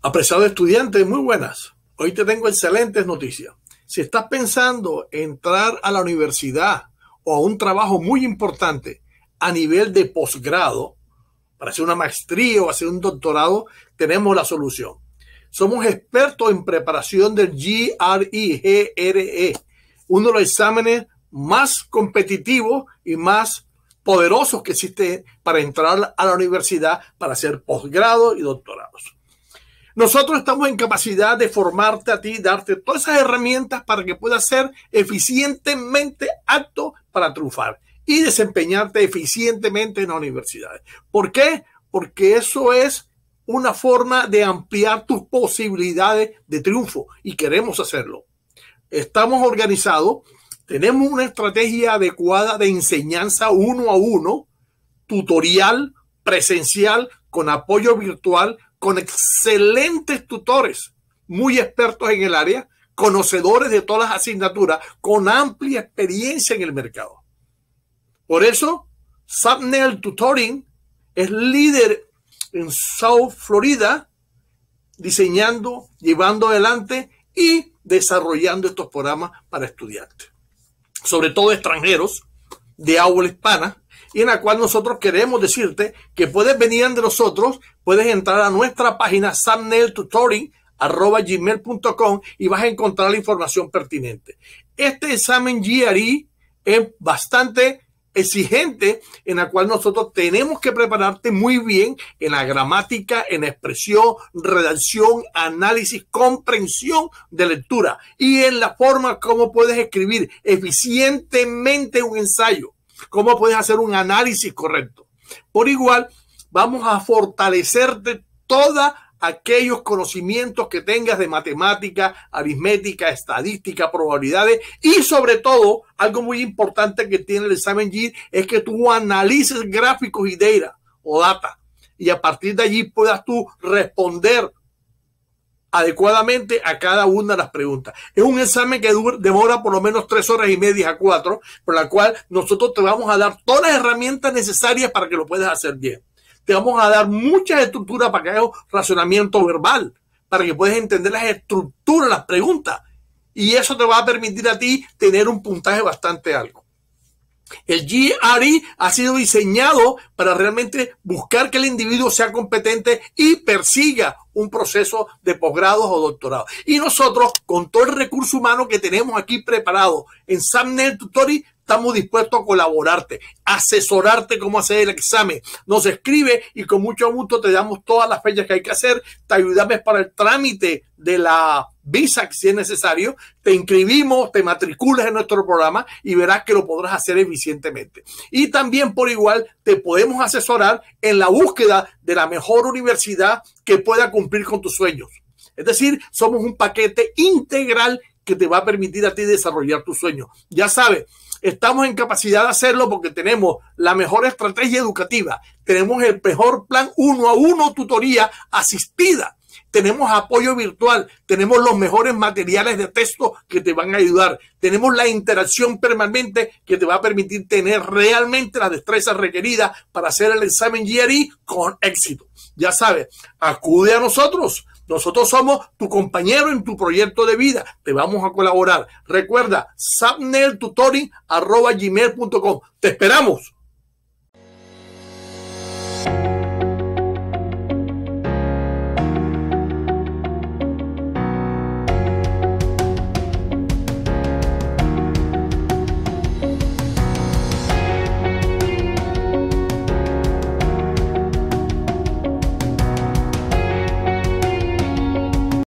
Apresado estudiante, muy buenas. Hoy te tengo excelentes noticias. Si estás pensando entrar a la universidad o a un trabajo muy importante a nivel de posgrado, para hacer una maestría o hacer un doctorado, tenemos la solución. Somos expertos en preparación del GRE, uno de los exámenes más competitivos y más poderosos que existe para entrar a la universidad para hacer posgrado y doctorado. Nosotros estamos en capacidad de formarte a ti, darte todas esas herramientas para que puedas ser eficientemente apto para triunfar y desempeñarte eficientemente en la universidad. ¿Por qué? Porque eso es una forma de ampliar tus posibilidades de triunfo y queremos hacerlo. Estamos organizados, tenemos una estrategia adecuada de enseñanza uno a uno, tutorial, presencial, con apoyo virtual, con excelentes tutores, muy expertos en el área, conocedores de todas las asignaturas, con amplia experiencia en el mercado. Por eso, Subnail Tutoring es líder en South Florida, diseñando, llevando adelante y desarrollando estos programas para estudiantes, sobre todo extranjeros de aula hispana y en la cual nosotros queremos decirte que puedes venir de nosotros, puedes entrar a nuestra página gmail.com y vas a encontrar la información pertinente. Este examen GRE es bastante exigente en la cual nosotros tenemos que prepararte muy bien en la gramática, en expresión, redacción, análisis, comprensión de lectura y en la forma como puedes escribir eficientemente un ensayo, cómo puedes hacer un análisis correcto. Por igual, vamos a fortalecerte toda aquellos conocimientos que tengas de matemática, aritmética, estadística, probabilidades y sobre todo algo muy importante que tiene el examen G es que tú analices gráficos y data o data y a partir de allí puedas tú responder adecuadamente a cada una de las preguntas. Es un examen que demora por lo menos tres horas y media a cuatro, por la cual nosotros te vamos a dar todas las herramientas necesarias para que lo puedas hacer bien te vamos a dar muchas estructuras para que un razonamiento verbal, para que puedas entender las estructuras, las preguntas. Y eso te va a permitir a ti tener un puntaje bastante alto. El GRE ha sido diseñado para realmente buscar que el individuo sea competente y persiga un proceso de posgrados o doctorado. Y nosotros, con todo el recurso humano que tenemos aquí preparado en Samnet Tutori, Estamos dispuestos a colaborarte, asesorarte cómo hacer el examen. Nos escribe y con mucho gusto te damos todas las fechas que hay que hacer. Te ayudamos para el trámite de la visa si es necesario. Te inscribimos, te matriculas en nuestro programa y verás que lo podrás hacer eficientemente. Y también por igual te podemos asesorar en la búsqueda de la mejor universidad que pueda cumplir con tus sueños. Es decir, somos un paquete integral que te va a permitir a ti desarrollar tus sueño Ya sabes, estamos en capacidad de hacerlo porque tenemos la mejor estrategia educativa, tenemos el mejor plan uno a uno tutoría asistida, tenemos apoyo virtual, tenemos los mejores materiales de texto que te van a ayudar, tenemos la interacción permanente que te va a permitir tener realmente las destrezas requeridas para hacer el examen GRE con éxito. Ya sabes, acude a nosotros. Nosotros somos tu compañero en tu proyecto de vida. Te vamos a colaborar. Recuerda, gmail.com Te esperamos.